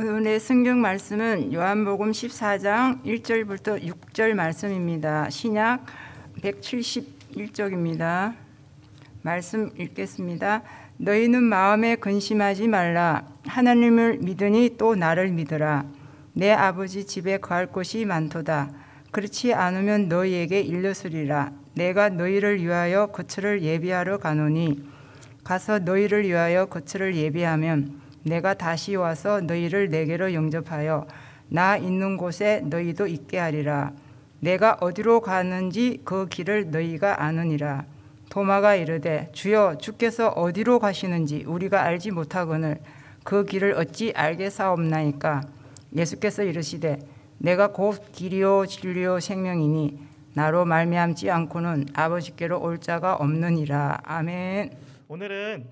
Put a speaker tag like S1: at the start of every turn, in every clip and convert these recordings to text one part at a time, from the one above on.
S1: 오늘의 성경 말씀은 요한복음 14장 1절부터 6절 말씀입니다. 신약 171쪽입니다. 말씀 읽겠습니다. 너희는 마음에 근심하지 말라. 하나님을 믿으니 또 나를 믿으라. 내 아버지 집에 거할 곳이 많도다. 그렇지 않으면 너희에게 일렀으리라. 내가 너희를 위하여 거처를 예비하러 가노니 가서 너희를 위하여 거처를 예비하면 내가 다시 와서 너희를 내게로 영접하여 나 있는 곳에 너희도 있게 하리라. 내가 어디로 가는지 그 길을 너희가 아느니라. 도마가 이르되 주여 주께서 어디로 가시는지 우리가 알지 못하거늘 그 길을 어찌 알게 사옵나이까. 예수께서 이르시되 내가 곧 길이요 진리요 생명이니 나로 말미암지 않고는 아버지께로 올 자가 없느니라. 아멘. 오늘은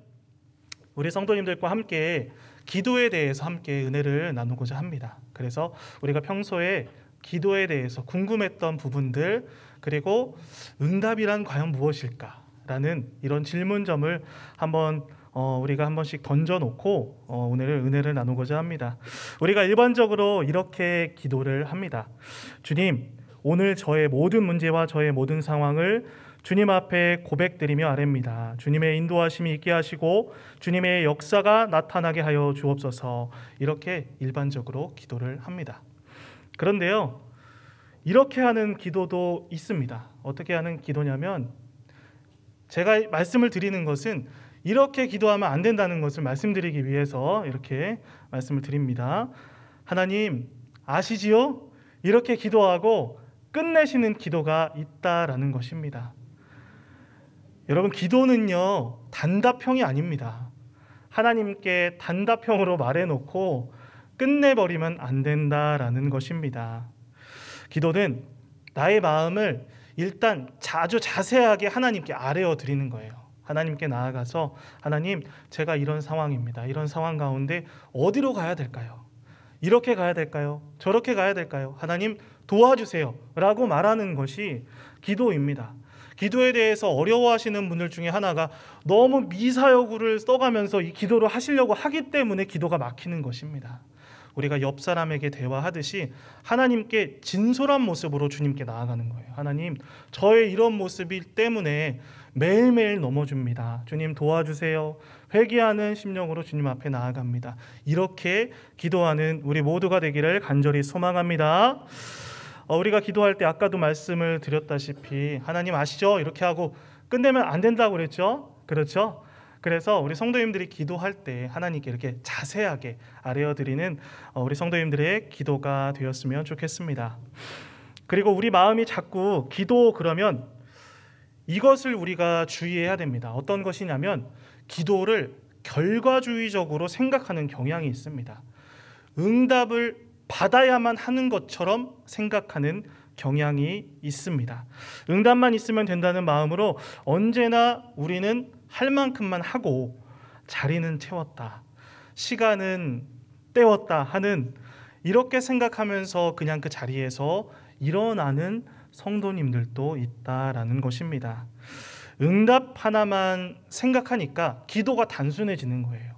S2: 우리 성도님들과 함께 기도에 대해서 함께 은혜를 나누고자 합니다. 그래서 우리가 평소에 기도에 대해서 궁금했던 부분들 그리고 응답이란 과연 무엇일까라는 이런 질문점을 한번 어, 우리가 한 번씩 던져놓고 어, 오늘 은혜를 나누고자 합니다. 우리가 일반적으로 이렇게 기도를 합니다. 주님, 오늘 저의 모든 문제와 저의 모든 상황을 주님 앞에 고백드리며 아뢰니다 주님의 인도하심이 있게 하시고 주님의 역사가 나타나게 하여 주옵소서. 이렇게 일반적으로 기도를 합니다. 그런데요. 이렇게 하는 기도도 있습니다. 어떻게 하는 기도냐면 제가 말씀을 드리는 것은 이렇게 기도하면 안 된다는 것을 말씀드리기 위해서 이렇게 말씀을 드립니다. 하나님 아시지요? 이렇게 기도하고 끝내시는 기도가 있다라는 것입니다. 여러분 기도는요 단답형이 아닙니다. 하나님께 단답형으로 말해놓고 끝내버리면 안 된다라는 것입니다. 기도는 나의 마음을 일단 자주 자세하게 하나님께 아뢰어 드리는 거예요. 하나님께 나아가서 하나님 제가 이런 상황입니다. 이런 상황 가운데 어디로 가야 될까요? 이렇게 가야 될까요? 저렇게 가야 될까요? 하나님 도와주세요라고 말하는 것이 기도입니다. 기도에 대해서 어려워하시는 분들 중에 하나가 너무 미사여구를 써가면서 이 기도를 하시려고 하기 때문에 기도가 막히는 것입니다. 우리가 옆 사람에게 대화하듯이 하나님께 진솔한 모습으로 주님께 나아가는 거예요. 하나님, 저의 이런 모습이 때문에 매일매일 넘어집니다. 주님 도와주세요. 회개하는 심령으로 주님 앞에 나아갑니다. 이렇게 기도하는 우리 모두가 되기를 간절히 소망합니다. 어, 우리가 기도할 때 아까도 말씀을 드렸다시피 하나님 아시죠? 이렇게 하고 끝내면 안 된다고 그랬죠? 그렇죠? 그래서 우리 성도님들이 기도할 때 하나님께 이렇게 자세하게 아뢰어드리는 어, 우리 성도님들의 기도가 되었으면 좋겠습니다. 그리고 우리 마음이 자꾸 기도 그러면 이것을 우리가 주의해야 됩니다. 어떤 것이냐면 기도를 결과주의적으로 생각하는 경향이 있습니다. 응답을 받아야만 하는 것처럼 생각하는 경향이 있습니다. 응답만 있으면 된다는 마음으로 언제나 우리는 할 만큼만 하고 자리는 채웠다. 시간은 때웠다 하는 이렇게 생각하면서 그냥 그 자리에서 일어나는 성도님들도 있다라는 것입니다. 응답 하나만 생각하니까 기도가 단순해지는 거예요.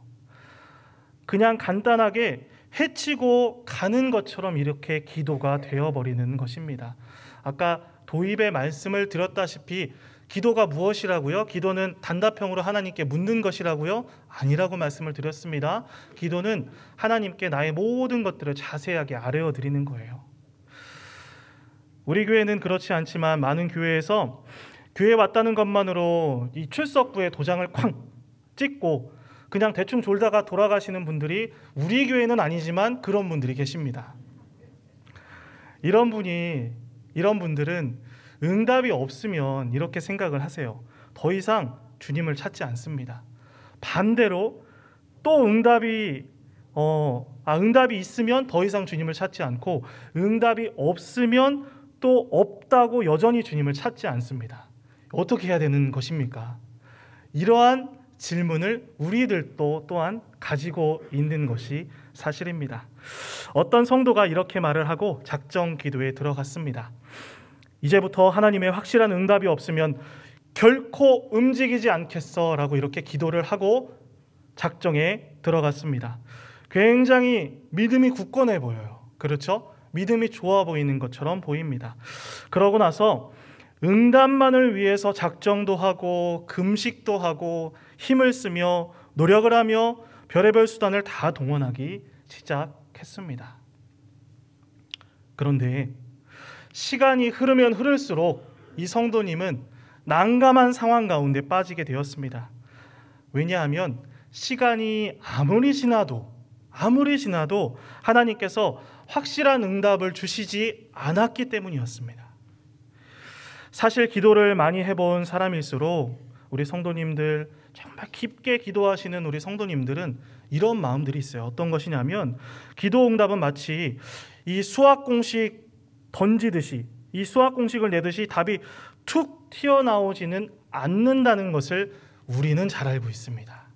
S2: 그냥 간단하게 해치고 가는 것처럼 이렇게 기도가 되어버리는 것입니다. 아까 도입의 말씀을 드렸다시피 기도가 무엇이라고요? 기도는 단답형으로 하나님께 묻는 것이라고요? 아니라고 말씀을 드렸습니다. 기도는 하나님께 나의 모든 것들을 자세하게 아뢰어 드리는 거예요. 우리 교회는 그렇지 않지만 많은 교회에서 교회 왔다는 것만으로 이 출석부에 도장을 쾅 찍고 그냥 대충 졸다가 돌아가시는 분들이 우리 교회는 아니지만 그런 분들이 계십니다. 이런 분이 이런 분들은 응답이 없으면 이렇게 생각을 하세요. 더 이상 주님을 찾지 않습니다. 반대로 또 응답이 어, 아, 응답이 있으면 더 이상 주님을 찾지 않고 응답이 없으면 또 없다고 여전히 주님을 찾지 않습니다. 어떻게 해야 되는 것입니까? 이러한 질문을 우리들도 또한 가지고 있는 것이 사실입니다. 어떤 성도가 이렇게 말을 하고 작정 기도에 들어갔습니다. 이제부터 하나님의 확실한 응답이 없으면 결코 움직이지 않겠어라고 이렇게 기도를 하고 작정에 들어갔습니다. 굉장히 믿음이 굳건해 보여요. 그렇죠? 믿음이 좋아 보이는 것처럼 보입니다. 그러고 나서 응답만을 위해서 작정도 하고 금식도 하고 힘을 쓰며 노력을 하며 별의별 수단을 다 동원하기 시작했습니다. 그런데 시간이 흐르면 흐를수록 이 성도님은 난감한 상황 가운데 빠지게 되었습니다. 왜냐하면 시간이 아무리 지나도 아무리 지나도 하나님께서 확실한 응답을 주시지 않았기 때문이었습니다. 사실 기도를 많이 해본 사람일수록 우리 성도님들 정말 깊게 기도하시는 우리 성도님들은 이런 마음들이 있어요. 어떤 것이냐면 기도 응답은 마치 이 수학 공식 던지듯이 이 수학 공식을 내듯이 답이 툭 튀어나오지는 않는다는 것을 우리는 잘 알고 있습니다.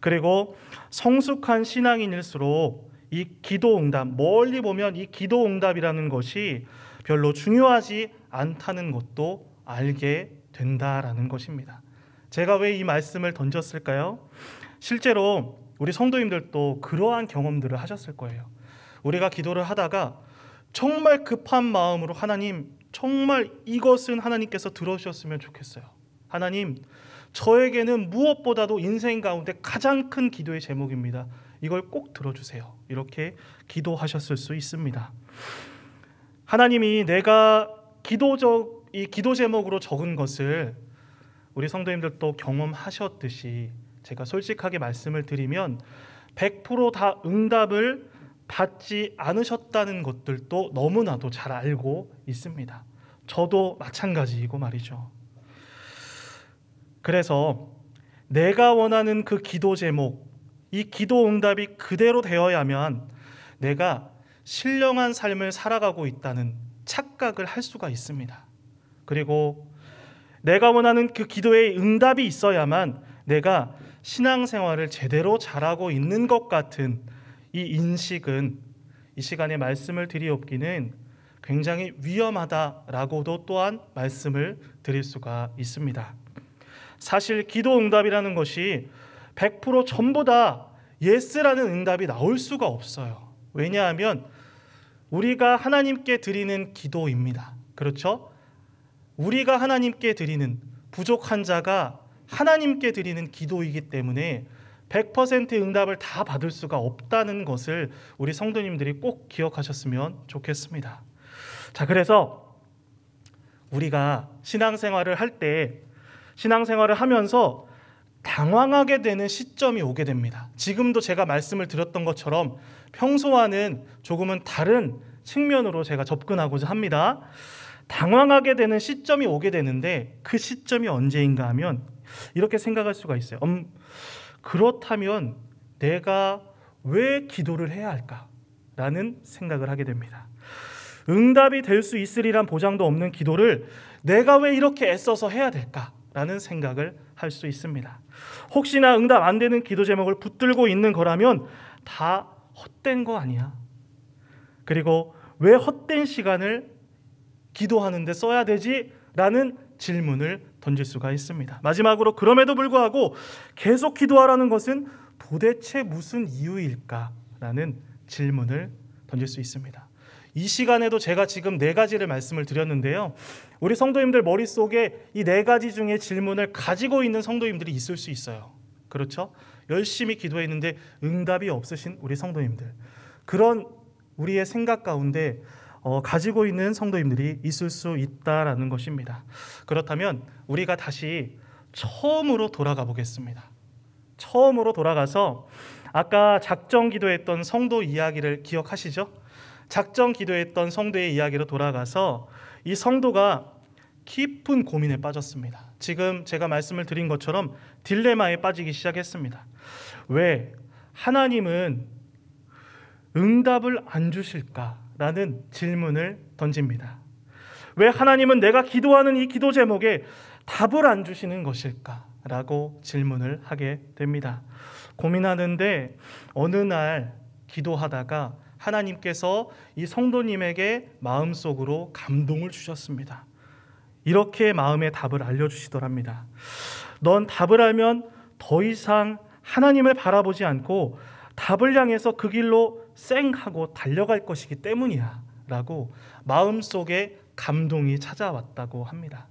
S2: 그리고 성숙한 신앙인일수록 이 기도 응답 멀리 보면 이 기도 응답이라는 것이 별로 중요하지 않다는 것도 알게 된다라는 것입니다. 제가 왜 이 말씀을 던졌을까요? 실제로 우리 성도님들도 그러한 경험들을 하셨을 거예요. 우리가 기도를 하다가 정말 급한 마음으로 하나님 정말 이것은 하나님께서 들어주셨으면 좋겠어요. 하나님 저에게는 무엇보다도 인생 가운데 가장 큰 기도의 제목입니다. 이걸 꼭 들어주세요. 이렇게 기도하셨을 수 있습니다. 하나님이 내가 기도적 이 기도 제목으로 적은 것을 우리 성도님들도 경험하셨듯이 제가 솔직하게 말씀을 드리면 100%다 응답을 받지 않으셨다는 것들도 너무나도 잘 알고 있습니다. 저도 마찬가지이고 말이죠. 그래서 내가 원하는 그 기도 제목, 이 기도 응답이 그대로 되어야만 내가 신령한 삶을 살아가고 있다는 착각을 할 수가 있습니다. 그리고 내가 원하는 그 기도의 응답이 있어야만 내가 신앙생활을 제대로 잘하고 있는 것 같은 이 인식은 이 시간에 말씀을 드리옵기는 굉장히 위험하다라고도 또한 말씀을 드릴 수가 있습니다. 사실 기도 응답이라는 것이 100% 전부 다 예스라는 응답이 나올 수가 없어요. 왜냐하면 우리가 하나님께 드리는 기도입니다. 그렇죠? 우리가 하나님께 드리는 부족한 자가 하나님께 드리는 기도이기 때문에 1 0 0 응답을 다 받을 수가 없다는 것을 우리 성도님들이 꼭 기억하셨으면 좋겠습니다. 자, 그래서 우리가 신앙생활을 할 때 신앙생활을 하면서 당황하게 되는 시점이 오게 됩니다. 지금도 제가 말씀을 드렸던 것처럼 평소와는 조금은 다른 측면으로 제가 접근하고자 합니다. 당황하게 되는 시점이 오게 되는데 그 시점이 언제인가 하면 이렇게 생각할 수가 있어요. 음, 그렇다면 내가 왜 기도를 해야 할까라는 생각을 하게 됩니다. 응답이 될 수 있으리란 보장도 없는 기도를 내가 왜 이렇게 애써서 해야 될까라는 생각을 할 수 있습니다. 혹시나 응답 안 되는 기도 제목을 붙들고 있는 거라면 다 헛된 거 아니야. 그리고 왜 헛된 시간을 기도하는데 써야 되지? 라는 질문을 던질 수가 있습니다. 마지막으로 그럼에도 불구하고 계속 기도하라는 것은 도대체 무슨 이유일까라는 질문을 던질 수 있습니다. 이 시간에도 제가 지금 네 가지를 말씀을 드렸는데요. 우리 성도님들 머릿속에 이 네 가지 중에 질문을 가지고 있는 성도님들이 있을 수 있어요. 그렇죠? 열심히 기도했는데 응답이 없으신 우리 성도님들. 그런 우리의 생각 가운데 어, 가지고 있는 성도님들이 있을 수 있다라는 것입니다. 그렇다면 우리가 다시 처음으로 돌아가 보겠습니다. 처음으로 돌아가서 아까 작정 기도했던 성도 이야기를 기억하시죠? 작정 기도했던 성도의 이야기로 돌아가서 이 성도가 깊은 고민에 빠졌습니다. 지금 제가 말씀을 드린 것처럼 딜레마에 빠지기 시작했습니다. 왜 하나님은 응답을 안 주실까? 라는 질문을 던집니다. 왜 하나님은 내가 기도하는 이 기도 제목에 답을 안 주시는 것일까? 라고 질문을 하게 됩니다. 고민하는데 어느 날 기도하다가 하나님께서 이 성도님에게 마음속으로 감동을 주셨습니다. 이렇게 마음의 답을 알려주시더랍니다. 넌 답을 알면 더 이상 하나님을 바라보지 않고 답을 향해서 그 길로 쌩 하고 달려갈 것이기 때문이야 라고 마음속에 감동이 찾아왔다고 합니다.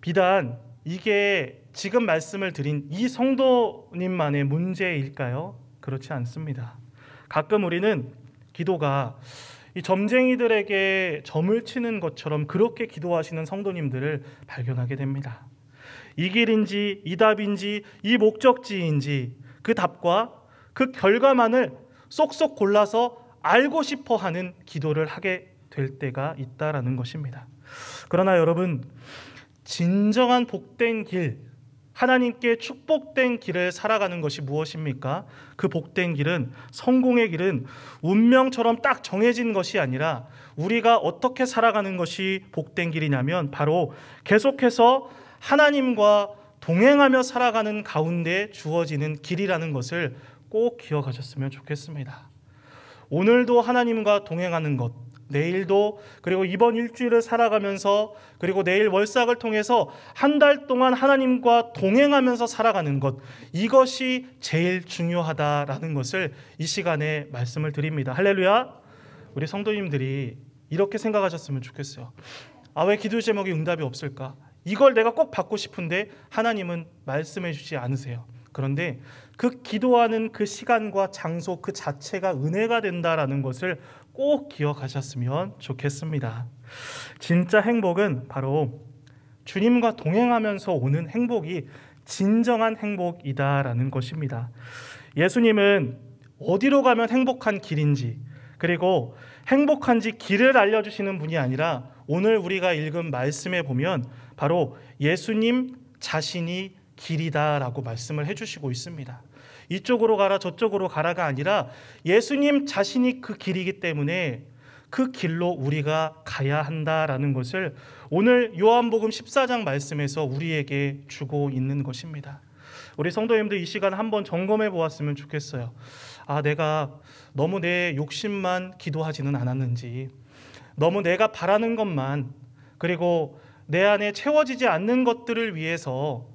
S2: 비단 이게 지금 말씀을 드린 이 성도님만의 문제일까요? 그렇지 않습니다. 가끔 우리는 기도가 이 점쟁이들에게 점을 치는 것처럼 그렇게 기도하시는 성도님들을 발견하게 됩니다. 이 길인지 이 답인지 이 목적지인지 그 답과 그 결과만을 쏙쏙 골라서 알고 싶어 하는 기도를 하게 될 때가 있다라는 것입니다. 그러나 여러분, 진정한 복된 길, 하나님께 축복된 길을 살아가는 것이 무엇입니까? 그 복된 길은 성공의 길은 운명처럼 딱 정해진 것이 아니라 우리가 어떻게 살아가는 것이 복된 길이냐면 바로 계속해서 하나님과 동행하며 살아가는 가운데 주어지는 길이라는 것을 꼭 기억하셨으면 좋겠습니다. 오늘도 하나님과 동행하는 것, 내일도 그리고 이번 일주일을 살아가면서 그리고 내일 월삭을 통해서 한 달 동안 하나님과 동행하면서 살아가는 것 이것이 제일 중요하다라는 것을 이 시간에 말씀을 드립니다. 할렐루야. 우리 성도님들이 이렇게 생각하셨으면 좋겠어요. 아왜 기도 제목이 응답이 없을까? 이걸 내가 꼭 받고 싶은데 하나님은 말씀해 주지 않으세요. 그런데 그 기도하는 그 시간과 장소 그 자체가 은혜가 된다라는 것을 꼭 기억하셨으면 좋겠습니다. 진짜 행복은 바로 주님과 동행하면서 오는 행복이 진정한 행복이다라는 것입니다. 예수님은 어디로 가면 행복한 길인지 그리고 행복한지 길을 알려주시는 분이 아니라 오늘 우리가 읽은 말씀에 보면 바로 예수님 자신이 길이다라고 말씀을 해주시고 있습니다. 이쪽으로 가라 저쪽으로 가라가 아니라 예수님 자신이 그 길이기 때문에 그 길로 우리가 가야 한다라는 것을 오늘 요한복음 14장 말씀에서 우리에게 주고 있는 것입니다. 우리 성도님들 이 시간 한번 점검해 보았으면 좋겠어요. 아, 내가 너무 내 욕심만 기도하지는 않았는지, 너무 내가 바라는 것만 그리고 내 안에 채워지지 않는 것들을 위해서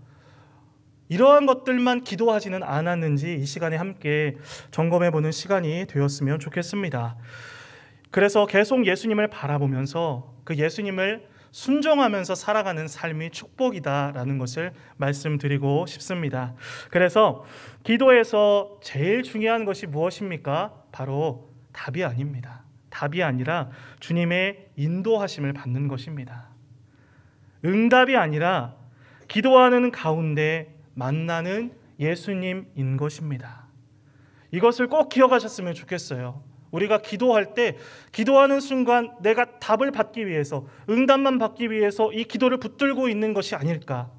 S2: 이러한 것들만 기도하지는 않았는지 이 시간에 함께 점검해 보는 시간이 되었으면 좋겠습니다. 그래서 계속 예수님을 바라보면서 그 예수님을 순종하면서 살아가는 삶이 축복이다라는 것을 말씀드리고 싶습니다. 그래서 기도에서 제일 중요한 것이 무엇입니까? 바로 답이 아닙니다. 답이 아니라 주님의 인도하심을 받는 것입니다. 응답이 아니라 기도하는 가운데 만나는 예수님인 것입니다. 이것을 꼭 기억하셨으면 좋겠어요. 우리가 기도할 때 기도하는 순간 내가 답을 받기 위해서 응답만 받기 위해서 이 기도를 붙들고 있는 것이 아닐까.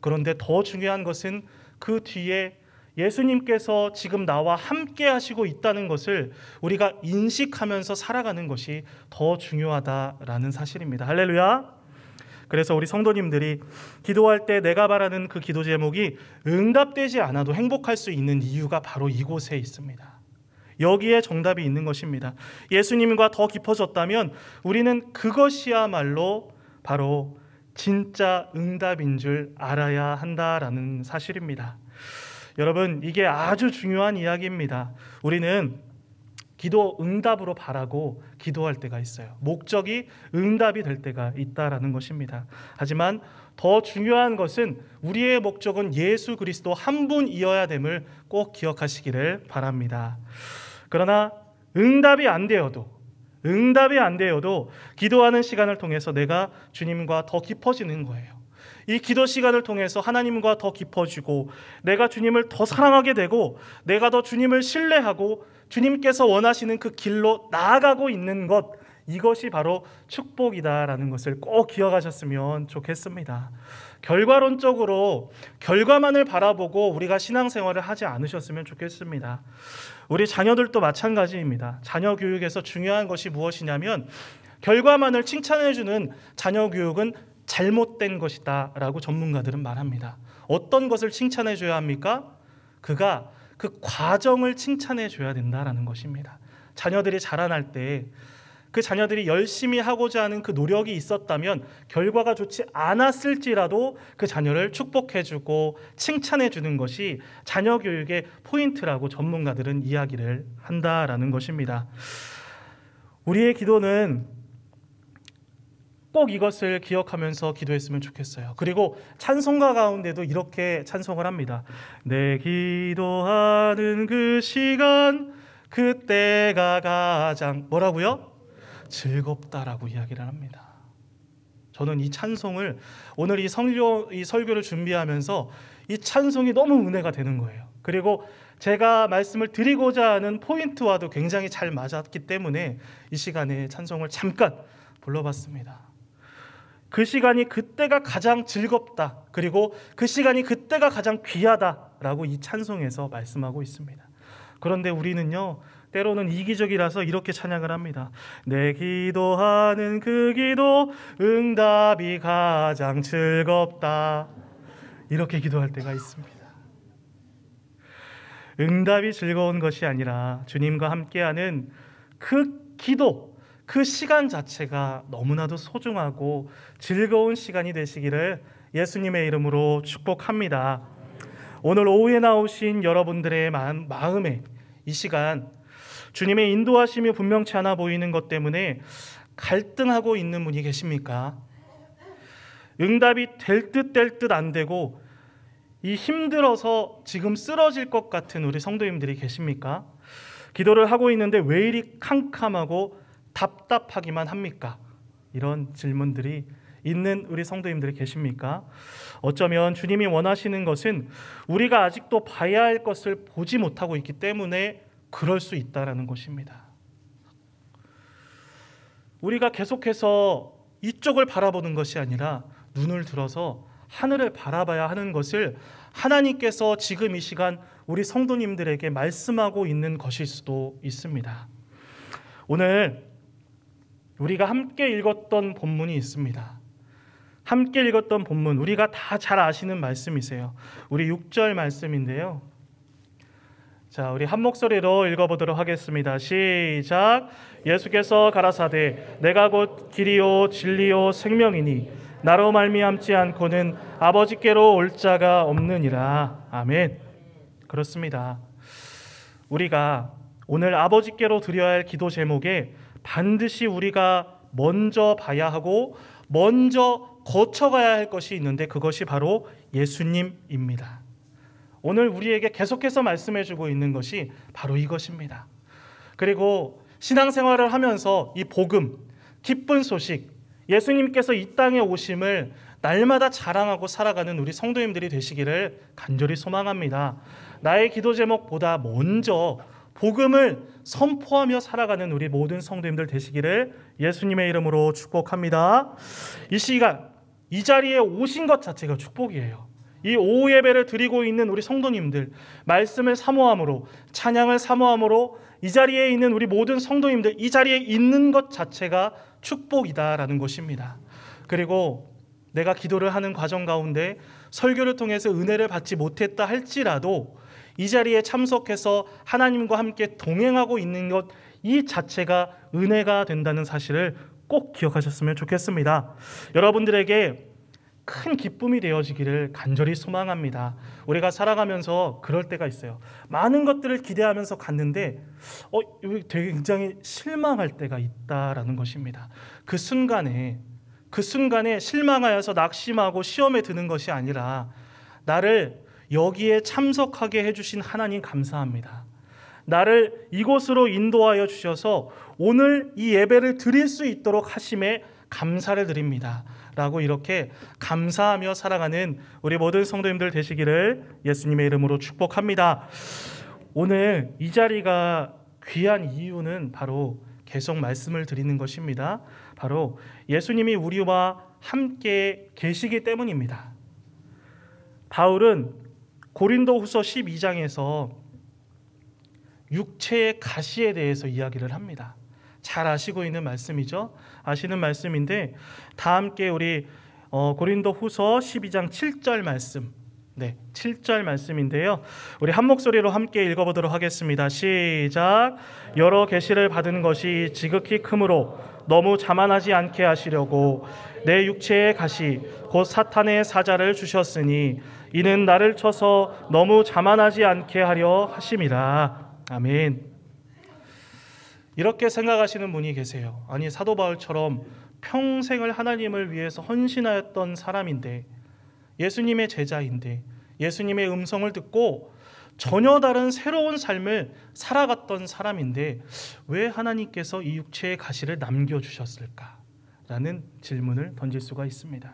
S2: 그런데 더 중요한 것은 그 뒤에 예수님께서 지금 나와 함께 하시고 있다는 것을 우리가 인식하면서 살아가는 것이 더 중요하다라는 사실입니다. 할렐루야. 그래서 우리 성도님들이 기도할 때 내가 바라는 그 기도 제목이 응답되지 않아도 행복할 수 있는 이유가 바로 이곳에 있습니다. 여기에 정답이 있는 것입니다. 예수님과 더 깊어졌다면 우리는 그것이야말로 바로 진짜 응답인 줄 알아야 한다라는 사실입니다. 여러분, 이게 아주 중요한 이야기입니다. 우리는 기도 응답으로 바라고 기도할 때가 있어요. 목적이 응답이 될 때가 있다라는 것입니다. 하지만 더 중요한 것은 우리의 목적은 예수 그리스도 한 분이어야 됨을 꼭 기억하시기를 바랍니다. 그러나 응답이 안 되어도 응답이 안 되어도 기도하는 시간을 통해서 내가 주님과 더 깊어지는 거예요. 이 기도 시간을 통해서 하나님과 더 깊어지고 내가 주님을 더 사랑하게 되고 내가 더 주님을 신뢰하고 주님께서 원하시는 그 길로 나아가고 있는 것 이것이 바로 축복이다라는 것을 꼭 기억하셨으면 좋겠습니다. 결과론적으로 결과만을 바라보고 우리가 신앙생활을 하지 않으셨으면 좋겠습니다. 우리 자녀들도 마찬가지입니다. 자녀 교육에서 중요한 것이 무엇이냐면 결과만을 칭찬해주는 자녀 교육은 잘못된 것이다 라고 전문가들은 말합니다. 어떤 것을 칭찬해 줘야 합니까? 그가 그 과정을 칭찬해 줘야 된다라는 것입니다. 자녀들이 자라날 때 그 자녀들이 열심히 하고자 하는 그 노력이 있었다면 결과가 좋지 않았을지라도 그 자녀를 축복해 주고 칭찬해 주는 것이 자녀 교육의 포인트라고 전문가들은 이야기를 한다라는 것입니다. 우리의 기도는 꼭 이것을 기억하면서 기도했으면 좋겠어요. 그리고 찬송가 가운데도 이렇게 찬송을 합니다. 내 기도하는 그 시간 그때가 가장 뭐라고요? 즐겁다라고 이야기를 합니다. 저는 이 찬송을 오늘 이 성료 이 설교를 준비하면서 이 찬송이 너무 은혜가 되는 거예요. 그리고 제가 말씀을 드리고자 하는 포인트와도 굉장히 잘 맞았기 때문에 이 시간에 찬송을 잠깐 불러봤습니다. 그 시간이 그때가 가장 즐겁다. 그리고 그 시간이 그때가 가장 귀하다라고 이 찬송에서 말씀하고 있습니다. 그런데 우리는요. 때로는 이기적이라서 이렇게 찬양을 합니다. 내 기도하는 그 기도 응답이 가장 즐겁다. 이렇게 기도할 때가 있습니다. 응답이 즐거운 것이 아니라 주님과 함께하는 그 기도 그 시간 자체가 너무나도 소중하고 즐거운 시간이 되시기를 예수님의 이름으로 축복합니다. 오늘 오후에 나오신 여러분들의 마음에 이 시간 주님의 인도하심이 분명치 않아 보이는 것 때문에 갈등하고 있는 분이 계십니까? 응답이 될듯될듯안 되고 이 힘들어서 지금 쓰러질 것 같은 우리 성도님들이 계십니까? 기도를 하고 있는데 왜 이리 캄캄하고 답답하기만 합니까? 이런 질문들이 있는 우리 성도님들이 계십니까? 어쩌면 주님이 원하시는 것은 우리가 아직도 봐야 할 것을 보지 못하고 있기 때문에 그럴 수 있다라는 것입니다. 우리가 계속해서 이쪽을 바라보는 것이 아니라 눈을 들어서 하늘을 바라봐야 하는 것을 하나님께서 지금 이 시간 우리 성도님들에게 말씀하고 있는 것일 수도 있습니다. 오늘 우리가 함께 읽었던 본문이 있습니다. 함께 읽었던 본문, 우리가 다 잘 아시는 말씀이세요. 우리 6절 말씀인데요. 자, 우리 한 목소리로 읽어보도록 하겠습니다. 시작. 예수께서 가라사대, 내가 곧 길이요 진리요 생명이니 나로 말미암지 않고는 아버지께로 올 자가 없느니라. 아멘. 그렇습니다. 우리가 오늘 아버지께로 드려야 할 기도 제목에 반드시 우리가 먼저 봐야 하고 먼저 거쳐가야 할 것이 있는데 그것이 바로 예수님입니다. 오늘 우리에게 계속해서 말씀해 주고 있는 것이 바로 이것입니다. 그리고 신앙생활을 하면서 이 복음, 기쁜 소식, 예수님께서 이 땅에 오심을 날마다 자랑하고 살아가는 우리 성도님들이 되시기를 간절히 소망합니다. 나의 기도 제목보다 먼저 복음을 선포하며 살아가는 우리 모든 성도님들 되시기를 예수님의 이름으로 축복합니다. 이 시간 이 자리에 오신 것 자체가 축복이에요. 이 오후 예배를 드리고 있는 우리 성도님들 말씀을 사모함으로 찬양을 사모함으로 이 자리에 있는 우리 모든 성도님들 이 자리에 있는 것 자체가 축복이다라는 것입니다. 그리고 내가 기도를 하는 과정 가운데 설교를 통해서 은혜를 받지 못했다 할지라도 이 자리에 참석해서 하나님과 함께 동행하고 있는 것 이 자체가 은혜가 된다는 사실을 꼭 기억하셨으면 좋겠습니다. 여러분들에게 큰 기쁨이 되어지기를 간절히 소망합니다. 우리가 살아가면서 그럴 때가 있어요. 많은 것들을 기대하면서 갔는데 어, 굉장히 실망할 때가 있다라는 것입니다. 그 순간에 그 순간에 실망하여서 낙심하고 시험에 드는 것이 아니라 나를 여기에 참석하게 해주신 하나님 감사합니다. 나를 이곳으로 인도하여 주셔서 오늘 이 예배를 드릴 수 있도록 하심에 감사를 드립니다. 라고 이렇게 감사하며 살아가는 우리 모든 성도님들 되시기를 예수님의 이름으로 축복합니다. 오늘 이 자리가 귀한 이유는 바로 계속 말씀을 드리는 것입니다. 바로 예수님이 우리와 함께 계시기 때문입니다. 바울은 고린도후서 12장에서 육체의 가시에 대해서 이야기를 합니다. 잘 아시고 있는 말씀이죠. 아시는 말씀인데 다 함께 우리 어, 고린도후서 12장 7절 말씀. 네, 7절 말씀인데요. 우리 한 목소리로 함께 읽어 보도록 하겠습니다. 시작. 여러 계시를 받은 것이 지극히 크므로 너무 자만하지 않게 하시려고 내 육체의 가시 곧 사탄의 사자를 주셨으니 이는 나를 쳐서 너무 자만하지 않게 하려 하심이라. 아멘. 이렇게 생각하시는 분이 계세요. 아니 사도 바울처럼 평생을 하나님을 위해서 헌신하였던 사람인데 예수님의 제자인데 예수님의 음성을 듣고 전혀 다른 새로운 삶을 살아갔던 사람인데 왜 하나님께서 이 육체의 가시를 남겨 주셨을까라는 질문을 던질 수가 있습니다.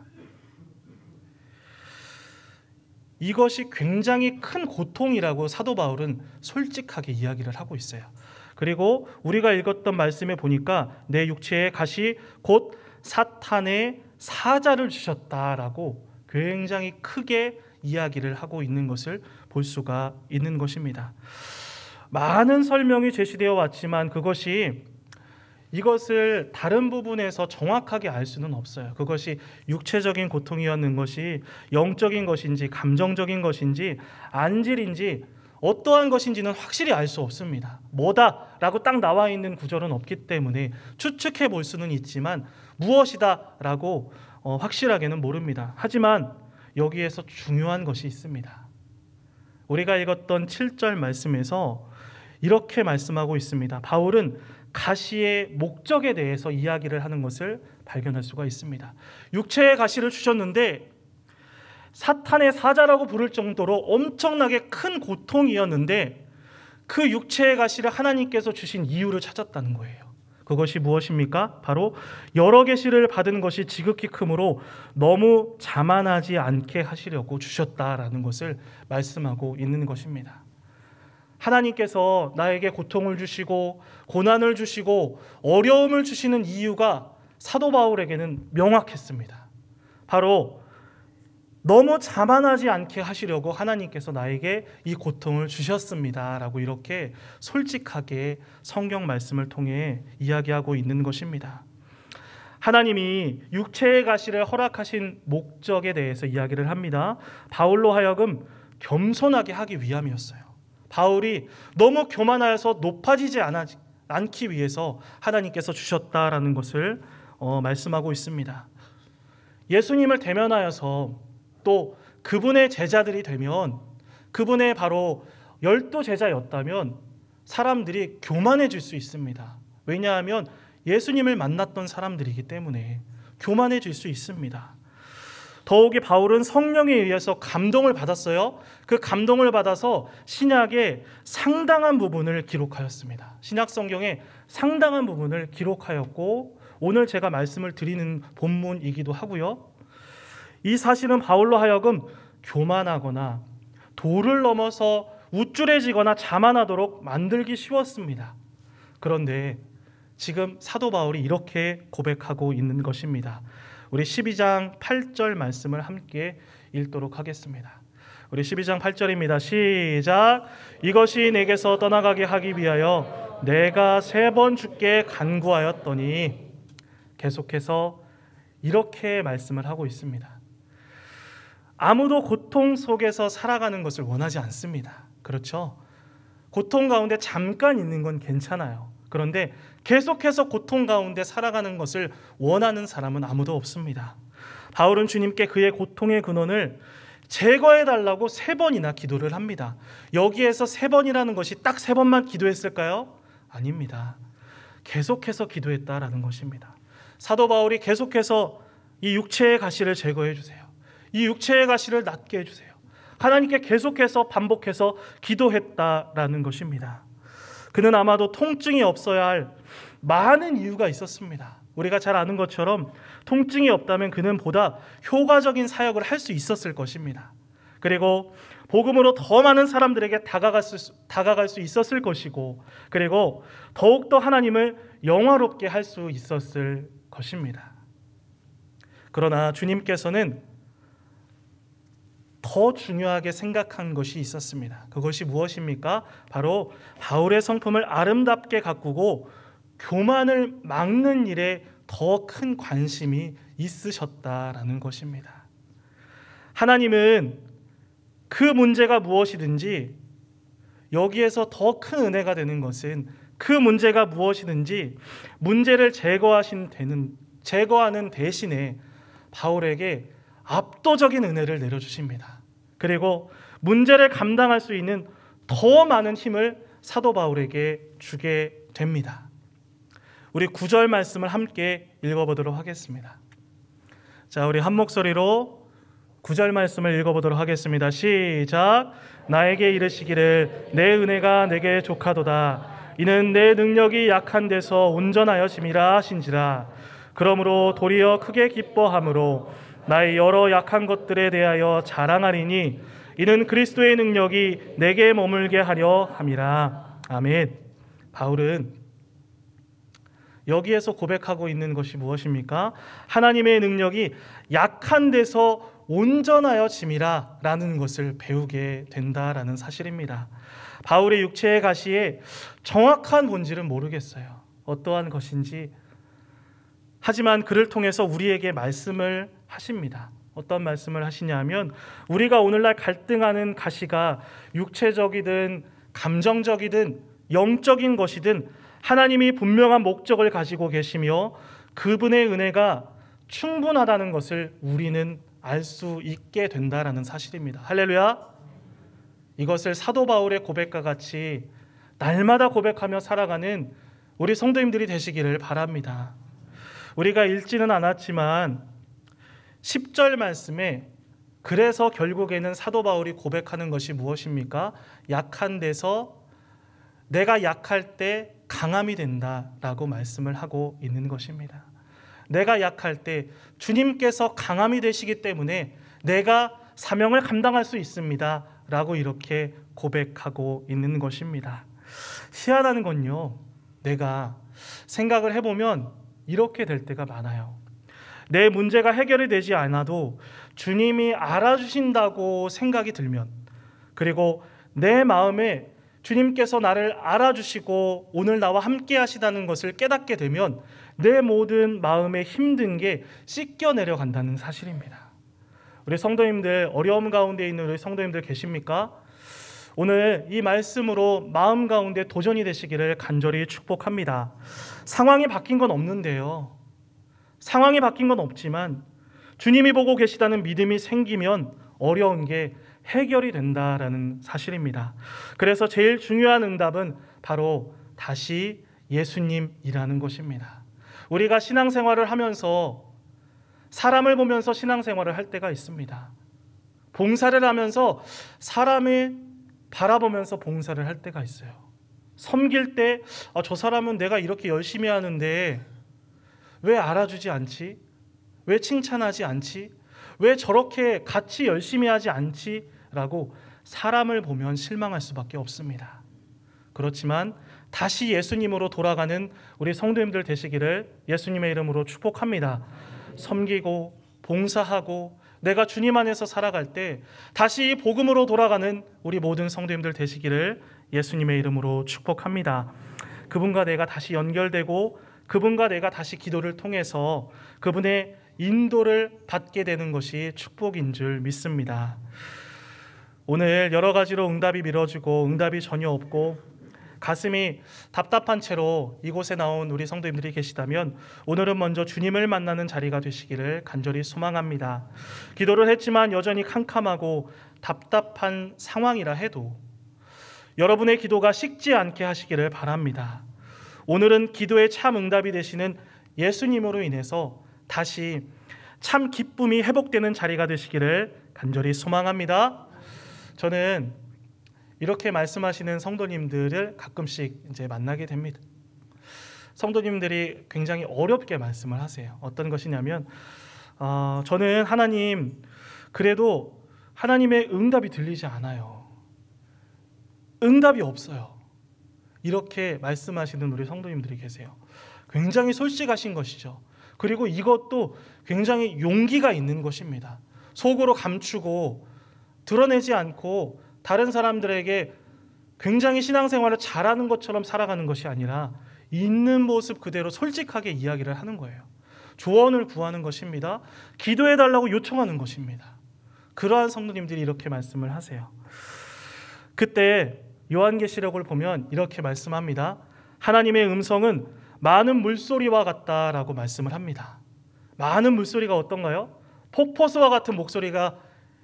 S2: 이것이 굉장히 큰 고통이라고 사도 바울은 솔직하게 이야기를 하고 있어요. 그리고 우리가 읽었던 말씀에 보니까 내 육체의 가시 곧 사탄의 사자를 주셨다라고 굉장히 크게 이야기를 하고 있는 것을 볼 수가 있는 것입니다. 많은 설명이 제시되어 왔지만 그것이 이것을 다른 부분에서 정확하게 알 수는 없어요. 그것이 육체적인 고통이었는 것이 영적인 것인지 감정적인 것인지 안질인지 어떠한 것인지는 확실히 알 수 없습니다. 뭐다라고 딱 나와 있는 구절은 없기 때문에 추측해 볼 수는 있지만 무엇이다라고 어, 확실하게는 모릅니다. 하지만 여기에서 중요한 것이 있습니다. 우리가 읽었던 7절 말씀에서 이렇게 말씀하고 있습니다. 바울은 가시의 목적에 대해서 이야기를 하는 것을 발견할 수가 있습니다. 육체의 가시를 주셨는데 사탄의 사자라고 부를 정도로 엄청나게 큰 고통이었는데 그 육체의 가시를 하나님께서 주신 이유를 찾았다는 거예요. 그것이 무엇입니까? 바로 여러 계시를 받은 것이 지극히 크므로 너무 자만하지 않게 하시려고 주셨다라는 것을 말씀하고 있는 것입니다. 하나님께서 나에게 고통을 주시고 고난을 주시고 어려움을 주시는 이유가 사도 바울에게는 명확했습니다. 바로 너무 자만하지 않게 하시려고 하나님께서 나에게 이 고통을 주셨습니다라고 이렇게 솔직하게 성경 말씀을 통해 이야기하고 있는 것입니다. 하나님이 육체의 가시를 허락하신 목적에 대해서 이야기를 합니다. 바울로 하여금 겸손하게 하기 위함이었어요. 바울이 너무 교만하여서 높아지지 않기 위해서 하나님께서 주셨다라는 것을 어, 말씀하고 있습니다. 예수님을 대면하여서 또 그분의 제자들이 되면 그분의 바로 열두 제자였다면 사람들이 교만해질 수 있습니다. 왜냐하면 예수님을 만났던 사람들이기 때문에 교만해질 수 있습니다. 더욱이 바울은 성령에 의해서 감동을 받았어요. 그 감동을 받아서 신약의 상당한 부분을 기록하였습니다. 신약 성경의 상당한 부분을 기록하였고 오늘 제가 말씀을 드리는 본문이기도 하고요. 이 사실은 바울로 하여금 교만하거나 도를 넘어서 우쭐해지거나 자만하도록 만들기 쉬웠습니다. 그런데 지금 사도 바울이 이렇게 고백하고 있는 것입니다. 우리 12장 8절 말씀을 함께 읽도록 하겠습니다. 우리 12장 8절입니다. 시작. 이것이 내게서 떠나가게 하기 위하여 내가 세 번 주께 간구하였더니 계속해서 이렇게 말씀을 하고 있습니다. 아무도 고통 속에서 살아가는 것을 원하지 않습니다. 그렇죠? 고통 가운데 잠깐 있는 건 괜찮아요. 그런데 계속해서 고통 가운데 살아가는 것을 원하는 사람은 아무도 없습니다. 바울은 주님께 그의 고통의 근원을 제거해 달라고 세 번이나 기도를 합니다. 여기에서 세 번이라는 것이 딱 세 번만 기도했을까요? 아닙니다. 계속해서 기도했다라는 것입니다. 사도 바울이 계속해서 이 육체의 가시를 제거해 주세요. 이 육체의 가시를 낫게 해주세요. 하나님께 계속해서 반복해서 기도했다라는 것입니다. 그는 아마도 통증이 없어야 할 많은 이유가 있었습니다. 우리가 잘 아는 것처럼 통증이 없다면 그는 보다 효과적인 사역을 할 수 있었을 것입니다. 그리고 복음으로 더 많은 사람들에게 다가갈 수, 다가갈 수 있었을 것이고, 그리고 더욱더 하나님을 영화롭게 할 수 있었을 것입니다. 그러나 주님께서는 더 중요하게 생각한 것이 있었습니다. 그것이 무엇입니까? 바로 바울의 성품을 아름답게 가꾸고 교만을 막는 일에 더 큰 관심이 있으셨다라는 것입니다. 하나님은 그 문제가 무엇이든지 여기에서 더 큰 은혜가 되는 것은 그 문제가 무엇이든지 문제를 제거하신 되는 제거하는 대신에 바울에게 압도적인 은혜를 내려주십니다. 그리고 문제를 감당할 수 있는 더 많은 힘을 사도 바울에게 주게 됩니다. 우리 구절 말씀을 함께 읽어보도록 하겠습니다. 자, 우리 한 목소리로 구절 말씀을 읽어보도록 하겠습니다. 시작. 나에게 이르시기를 내 은혜가 내게 족하도다. 이는 내 능력이 약한 데서 온전하여 짐이라 하신지라. 그러므로 도리어 크게 기뻐함으로 나의 여러 약한 것들에 대하여 자랑하리니 이는 그리스도의 능력이 내게 머물게 하려 함이라. 아멘. 바울은 여기에서 고백하고 있는 것이 무엇입니까? 하나님의 능력이 약한 데서 온전하여 짐이라 라는 것을 배우게 된다라는 사실입니다. 바울의 육체의 가시에 정확한 본질은 모르겠어요. 어떠한 것인지. 하지만 그를 통해서 우리에게 말씀을 하십니다. 어떤 말씀을 하시냐면 우리가 오늘날 갈등하는 가시가 육체적이든 감정적이든 영적인 것이든 하나님이 분명한 목적을 가지고 계시며 그분의 은혜가 충분하다는 것을 우리는 알 수 있게 된다라는 사실입니다. 할렐루야. 이것을 사도 바울의 고백과 같이 날마다 고백하며 살아가는 우리 성도님들이 되시기를 바랍니다. 우리가 읽지는 않았지만 10절 말씀에 그래서 결국에는 사도 바울이 고백하는 것이 무엇입니까? 약한 데서 내가 약할 때 강함이 된다라고 말씀을 하고 있는 것입니다. 내가 약할 때 주님께서 강함이 되시기 때문에 내가 사명을 감당할 수 있습니다라고 이렇게 고백하고 있는 것입니다. 희한한 건요. 내가 생각을 해 보면 이렇게 될 때가 많아요. 내 문제가 해결이 되지 않아도 주님이 알아주신다고 생각이 들면 그리고 내 마음에 주님께서 나를 알아주시고 오늘 나와 함께 하시다는 것을 깨닫게 되면 내 모든 마음의 힘든 게 씻겨 내려간다는 사실입니다. 우리 성도님들 어려움 가운데 있는 우리 성도님들 계십니까? 오늘 이 말씀으로 마음 가운데 도전이 되시기를 간절히 축복합니다. 상황이 바뀐 건 없는데요. 상황이 바뀐 건 없지만 주님이 보고 계시다는 믿음이 생기면 어려운 게 해결이 된다라는 사실입니다. 그래서 제일 중요한 응답은 바로 다시 예수님이라는 것입니다. 우리가 신앙생활을 하면서 사람을 보면서 신앙생활을 할 때가 있습니다. 봉사를 하면서 사람을 바라보면서 봉사를 할 때가 있어요. 섬길 때저 아, 사람은 내가 이렇게 열심히 하는데 왜 알아주지 않지? 왜 칭찬하지 않지? 왜 저렇게 같이 열심히 하지 않지? 라고 사람을 보면 실망할 수밖에 없습니다. 그렇지만 다시 예수님으로 돌아가는 우리 성도님들 되시기를 예수님의 이름으로 축복합니다. 섬기고 봉사하고 내가 주님 안에서 살아갈 때 다시 복음으로 돌아가는 우리 모든 성도님들 되시기를 예수님의 이름으로 축복합니다. 그분과 내가 다시 연결되고 그분과 내가 다시 기도를 통해서 그분의 인도를 받게 되는 것이 축복인 줄 믿습니다. 오늘 여러 가지로 응답이 미뤄지고 응답이 전혀 없고 가슴이 답답한 채로 이곳에 나온 우리 성도님들이 계시다면 오늘은 먼저 주님을 만나는 자리가 되시기를 간절히 소망합니다. 기도를 했지만 여전히 캄캄하고 답답한 상황이라 해도 여러분의 기도가 식지 않게 하시기를 바랍니다. 오늘은 기도의 참 응답이 되시는 예수님으로 인해서 다시 참 기쁨이 회복되는 자리가 되시기를 간절히 소망합니다. 저는 이렇게 말씀하시는 성도님들을 가끔씩 이제 만나게 됩니다. 성도님들이 굉장히 어렵게 말씀을 하세요. 어떤 것이냐면 어, 저는 하나님 그래도 하나님의 응답이 들리지 않아요. 응답이 없어요. 이렇게 말씀하시는 우리 성도님들이 계세요. 굉장히 솔직하신 것이죠. 그리고 이것도 굉장히 용기가 있는 것입니다. 속으로 감추고 드러내지 않고 다른 사람들에게 굉장히 신앙생활을 잘하는 것처럼 살아가는 것이 아니라 있는 모습 그대로 솔직하게 이야기를 하는 거예요. 조언을 구하는 것입니다. 기도해 달라고 요청하는 것입니다. 그러한 성도님들이 이렇게 말씀을 하세요. 그때 요한계시록을 보면 이렇게 말씀합니다. 하나님의 음성은 많은 물소리와 같다라고 말씀을 합니다. 많은 물소리가 어떤가요? 폭포수와 같은 목소리가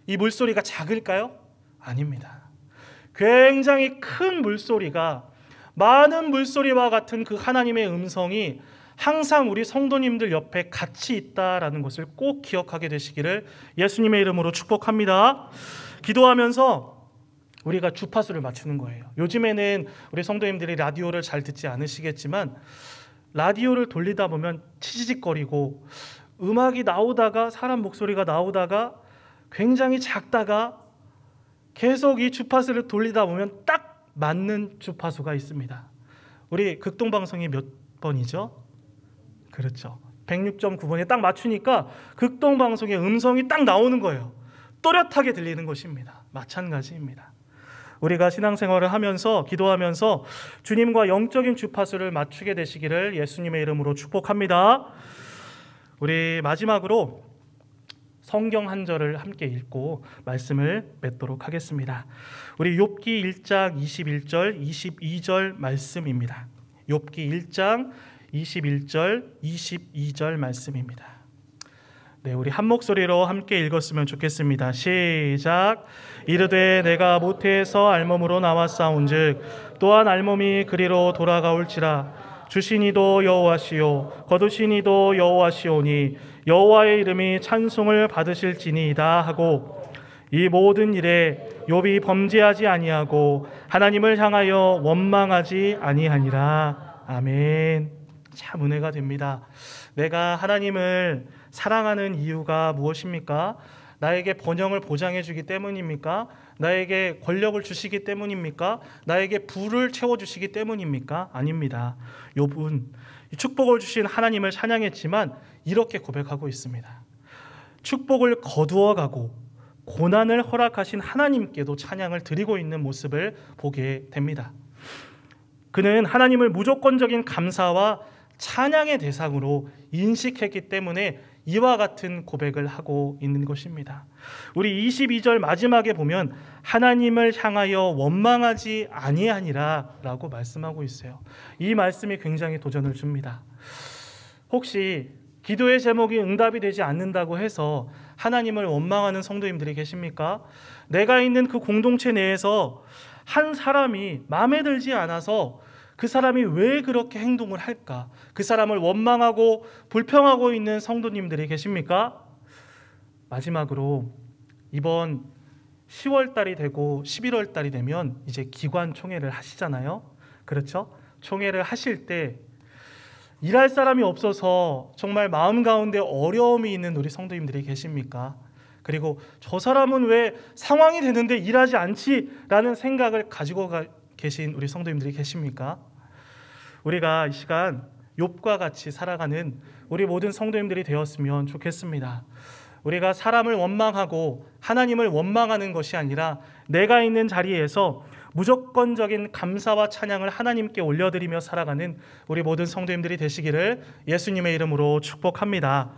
S2: 이 물소리가 작을까요? 아닙니다. 굉장히 큰 물소리가 많은 물소리와 같은 그 하나님의 음성이 항상 우리 성도님들 옆에 같이 있다라는 것을 꼭 기억하게 되시기를 예수님의 이름으로 축복합니다. 기도하면서 우리가 주파수를 맞추는 거예요. 요즘에는 우리 성도님들이 라디오를 잘 듣지 않으시겠지만 라디오를 돌리다 보면 치지직거리고 음악이 나오다가 사람 목소리가 나오다가 굉장히 작다가 계속 이 주파수를 돌리다 보면 딱 맞는 주파수가 있습니다. 우리 극동 방송이 몇 번이죠? 그렇죠. 106.9번에 딱 맞추니까 극동 방송의 음성이 딱 나오는 거예요. 또렷하게 들리는 것입니다. 마찬가지입니다. 우리가 신앙생활을 하면서 기도하면서 주님과 영적인 주파수를 맞추게 되시기를 예수님의 이름으로 축복합니다. 우리 마지막으로 성경 한 절을 함께 읽고 말씀을 맺도록 하겠습니다. 우리 욥기 1장 21절 22절 말씀입니다. 욥기 1장 21절 22절 말씀입니다. 네, 우리 한 목소리로 함께 읽었으면 좋겠습니다. 시작. 이르되 내가 모태에서 알몸으로 나왔사온즉 또한 알몸이 그리로 돌아가올지라 주신이도 여호와시요 거두신이도 여호와시오니 여호와의 이름이 찬송을 받으실지니이다 하고 이 모든 일에 욥이 범죄하지 아니하고 하나님을 향하여 원망하지 아니하니라. 아멘. 참 은혜가 됩니다. 내가 하나님을 사랑하는 이유가 무엇입니까? 나에게 번영을 보장해 주기 때문입니까? 나에게 권력을 주시기 때문입니까? 나에게 부를 채워 주시기 때문입니까? 아닙니다. 욥은 축복을 주신 하나님을 찬양했지만 이렇게 고백하고 있습니다. 축복을 거두어 가고 고난을 허락하신 하나님께도 찬양을 드리고 있는 모습을 보게 됩니다. 그는 하나님을 무조건적인 감사와 찬양의 대상으로 인식했기 때문에 이와 같은 고백을 하고 있는 것입니다. 우리 22절 마지막에 보면 하나님을 향하여 원망하지 아니하니라라고 말씀하고 있어요. 이 말씀이 굉장히 도전을 줍니다. 혹시 기도의 제목이 응답이 되지 않는다고 해서 하나님을 원망하는 성도님들이 계십니까? 내가 있는 그 공동체 내에서 한 사람이 마음에 들지 않아서 그 사람이 왜 그렇게 행동을 할까? 그 사람을 원망하고 불평하고 있는 성도님들이 계십니까? 마지막으로 이번 10월 달이 되고 11월 달이 되면 이제 기관 총회를 하시잖아요. 그렇죠? 총회를 하실 때 일할 사람이 없어서 정말 마음 가운데 어려움이 있는 우리 성도님들이 계십니까? 그리고 저 사람은 왜 상황이 되는데 일하지 않지라는 생각을 가지고 계신 우리 성도님들이 계십니까? 우리가 이 시간 욥과 같이 살아가는 우리 모든 성도님들이 되었으면 좋겠습니다. 우리가 사람을 원망하고 하나님을 원망하는 것이 아니라 내가 있는 자리에서 무조건적인 감사와 찬양을 하나님께 올려드리며 살아가는 우리 모든 성도님들이 되시기를 예수님의 이름으로 축복합니다.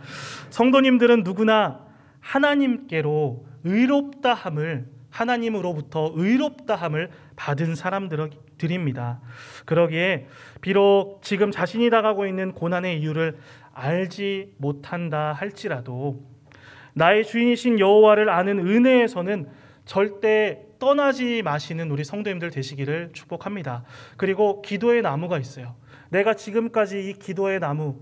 S2: 성도님들은 누구나 하나님께로 의롭다함을 하나님으로부터 의롭다함을 받은 사람들이 드립니다. 그러기에 비록 지금 자신이 당하고 있는 고난의 이유를 알지 못한다 할지라도 나의 주인이신 여호와를 아는 은혜에서는 절대 떠나지 마시는 우리 성도님들 되시기를 축복합니다. 그리고 기도의 나무가 있어요. 내가 지금까지 이 기도의 나무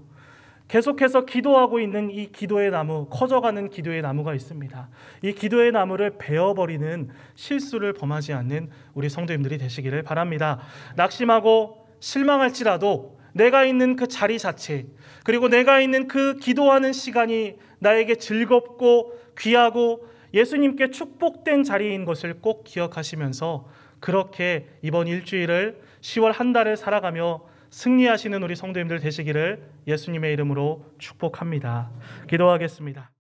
S2: 계속해서 기도하고 있는 이 기도의 나무, 커져가는 기도의 나무가 있습니다. 이 기도의 나무를 베어버리는 실수를 범하지 않는 우리 성도님들이 되시기를 바랍니다. 낙심하고 실망할지라도 내가 있는 그 자리 자체, 그리고 내가 있는 그 기도하는 시간이 나에게 즐겁고 귀하고 예수님께 축복된 자리인 것을 꼭 기억하시면서 그렇게 이번 일주일을 10월 한 달을 살아가며 승리하시는 우리 성도님들 되시기를 예수님의 이름으로 축복합니다. 기도하겠습니다.